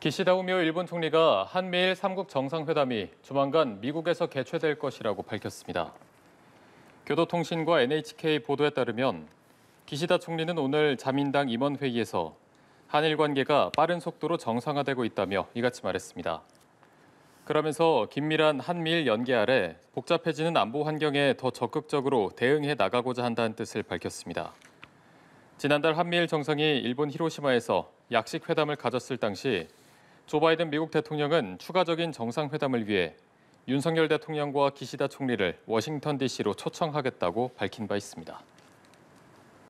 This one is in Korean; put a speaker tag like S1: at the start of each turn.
S1: 기시다 우미오 일본 총리가 한미일 3국 정상회담이 조만간 미국에서 개최될 것이라고 밝혔습니다. 교도통신과 NHK 보도에 따르면 기시다 총리는 오늘 자민당 임원회의에서 한일 관계가 빠른 속도로 정상화되고 있다며 이같이 말했습니다. 그러면서 긴밀한 한미일 연계 아래 복잡해지는 안보 환경에 더 적극적으로 대응해 나가고자 한다는 뜻을 밝혔습니다. 지난달 한미일 정상이 일본 히로시마에서 약식 회담을 가졌을 당시 조 바이든 미국 대통령은 추가적인 정상회담을 위해 윤석열 대통령과 기시다 총리를 워싱턴 DC로 초청하겠다고 밝힌 바 있습니다.